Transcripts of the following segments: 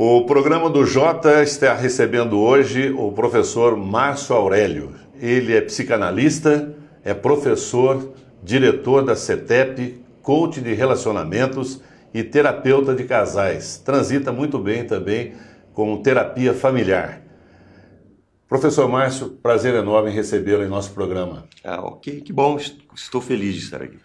O programa do Jota está recebendo hoje o professor Márcio Aurélio. Ele é psicanalista, é professor, diretor da CETEP, coach de relacionamentos e terapeuta de casais. Transita muito bem também com terapia familiar. Professor Márcio, prazer enorme recebê-lo em nosso programa. Ah, ok, que bom, estou feliz de estar aqui.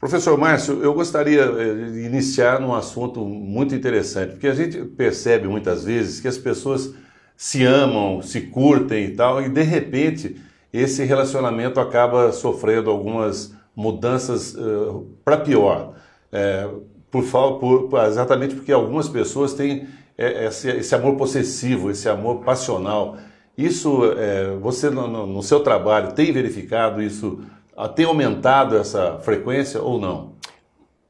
Professor Márcio, eu gostaria eh, de iniciar num assunto muito interessante, porque a gente percebe muitas vezes que as pessoas se amam, se curtem e tal, e de repente esse relacionamento acaba sofrendo algumas mudanças uh, eh, para pior, é, por, por, exatamente porque algumas pessoas têm esse, esse amor possessivo, esse amor passional. Isso, é, você no, no seu trabalho tem verificado isso? Ah, tem aumentado essa frequência ou não?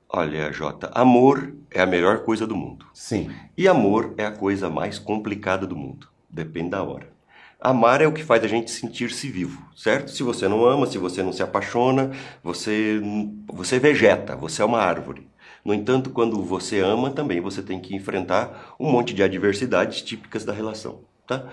Olha, Jota, amor é a melhor coisa do mundo. Sim. E amor é a coisa mais complicada do mundo. Depende da hora. Amar é o que faz a gente sentir-se vivo, certo? Se você não ama, se você não se apaixona, você você é vegeta, você é uma árvore. No entanto, quando você ama, também você tem que enfrentar um monte de adversidades típicas da relação. Tá?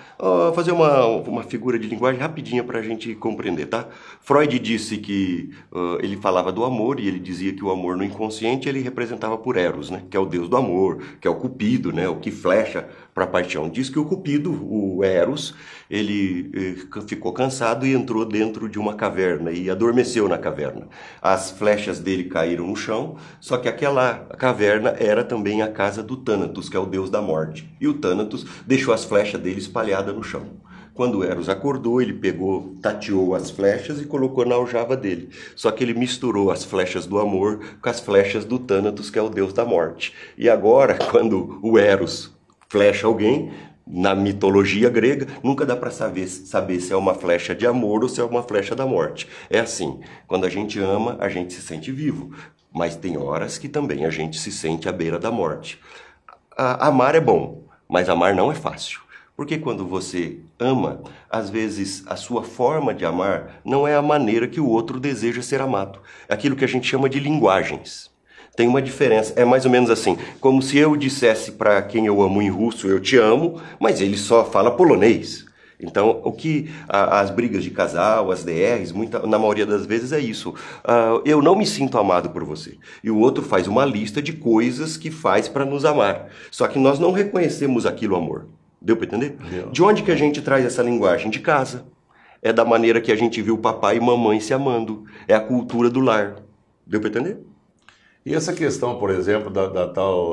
fazer uma, uma figura de linguagem rapidinha para a gente compreender. Tá? Freud disse que uh, ele falava do amor e ele dizia que o amor no inconsciente ele representava por Eros, né? que é o deus do amor, que é o cupido, né? o que flecha para a paixão. Diz que o Cupido, o Eros, ele eh, ficou cansado e entrou dentro de uma caverna e adormeceu na caverna. As flechas dele caíram no chão, só que aquela caverna era também a casa do Thanatos, que é o deus da morte. E o Thanatos deixou as flechas dele espalhadas no chão. Quando Eros acordou, ele pegou, tateou as flechas e colocou na aljava dele. Só que ele misturou as flechas do amor com as flechas do Thanatos, que é o deus da morte. E agora, quando o Eros flecha alguém, na mitologia grega, nunca dá para saber, saber se é uma flecha de amor ou se é uma flecha da morte. É assim, quando a gente ama, a gente se sente vivo, mas tem horas que também a gente se sente à beira da morte. A, amar é bom, mas amar não é fácil. Porque quando você ama, às vezes a sua forma de amar não é a maneira que o outro deseja ser amado. É aquilo que a gente chama de linguagens tem uma diferença. É mais ou menos assim, como se eu dissesse para quem eu amo em russo, eu te amo, mas ele só fala polonês. Então, o que a, as brigas de casal, as DRs, muita, na maioria das vezes é isso. Uh, eu não me sinto amado por você. E o outro faz uma lista de coisas que faz para nos amar. Só que nós não reconhecemos aquilo amor. Deu para entender? De onde que a gente traz essa linguagem? De casa. É da maneira que a gente viu papai e mamãe se amando. É a cultura do lar. Deu para entender? E essa questão, por exemplo, da, da tal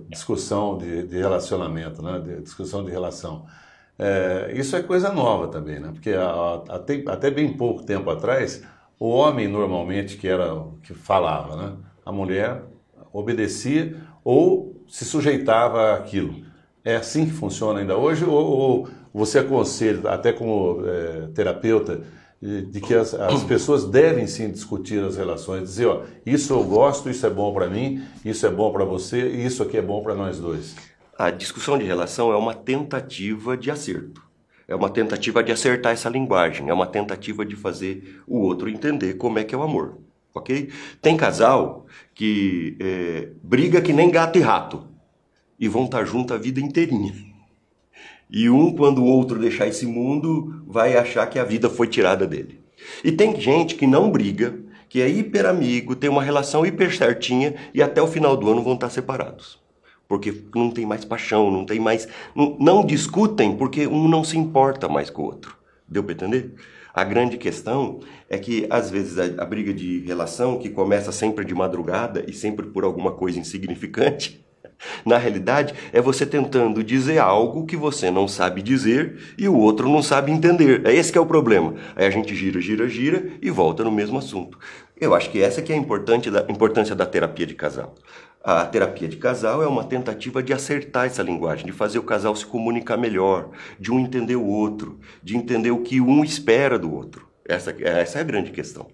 uh, discussão de, de, relacionamento, né? De, discussão de relação, é, isso é coisa nova também, né? Porque a, a, até, até, bem pouco tempo atrás, o homem normalmente que era que falava, né? A mulher obedecia ou se sujeitava àquilo. É assim que funciona ainda hoje ou, ou você aconselha, até como é, terapeuta, de que as, as, pessoas devem sim discutir as relações, dizer, ó, isso eu gosto, isso é bom para mim, isso é bom para você, isso aqui é bom para nós dois. A discussão de relação é uma tentativa de acerto. É uma tentativa de acertar essa linguagem, é uma tentativa de fazer o outro entender como é que é o amor, ok? Tem casal que é, briga que nem gato e rato e vão estar tá junto a vida inteirinha. E um, quando o outro deixar esse mundo, vai achar que a vida foi tirada dele. E tem gente que não briga, que é hiper amigo, tem uma relação hiper certinha e até o final do ano vão estar separados. Porque não tem mais paixão, não tem mais. Não, não discutem porque um não se importa mais com o outro. Deu para entender? A grande questão é que, às vezes, a, a briga de relação, que começa sempre de madrugada e sempre por alguma coisa insignificante, na realidade, é você tentando dizer algo que você não sabe dizer e o outro não sabe entender. É esse que é o problema. Aí a gente gira, gira, gira e volta no mesmo assunto. Eu acho que essa que é a importância da terapia de casal. A terapia de casal é uma tentativa de acertar essa linguagem, de fazer o casal se comunicar melhor, de um entender o outro, de entender o que um espera do outro. Essa, essa é a grande questão.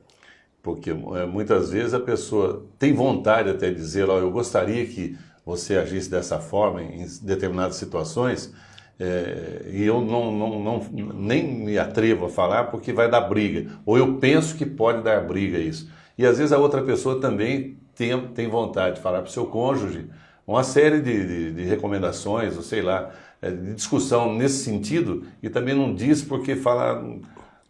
Porque é, muitas vezes a pessoa tem vontade até de dizer, ó, oh, eu gostaria que você agisse dessa forma em determinadas situações, é, e eu não, não, não, nem me atrevo a falar porque vai dar briga, ou eu penso que pode dar briga isso. E às vezes a outra pessoa também tem, tem vontade de falar para o seu cônjuge uma série de, de, de recomendações, ou sei lá, é, de discussão nesse sentido, e também não diz porque fala,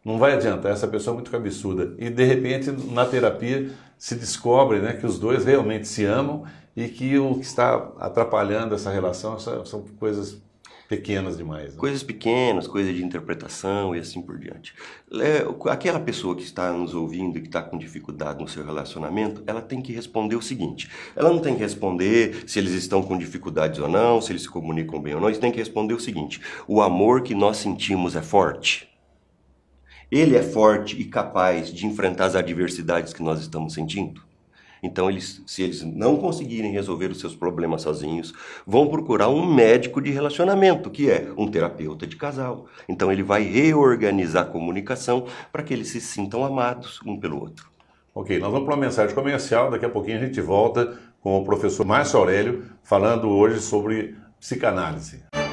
não vai adiantar, essa pessoa é muito absurda E de repente, na terapia, se descobre né, que os dois realmente se amam e que o que está atrapalhando essa relação são coisas pequenas demais. Né? Coisas pequenas, coisas de interpretação e assim por diante. É, aquela pessoa que está nos ouvindo e que está com dificuldade no seu relacionamento, ela tem que responder o seguinte: ela não tem que responder se eles estão com dificuldades ou não, se eles se comunicam bem ou não, eles têm que responder o seguinte: o amor que nós sentimos é forte. Ele é forte e capaz de enfrentar as adversidades que nós estamos sentindo? Então, eles, se eles não conseguirem resolver os seus problemas sozinhos, vão procurar um médico de relacionamento, que é um terapeuta de casal. Então, ele vai reorganizar a comunicação para que eles se sintam amados um pelo outro. Ok, nós vamos para uma mensagem comercial. Daqui a pouquinho a gente volta com o professor Márcio Aurélio falando hoje sobre psicanálise.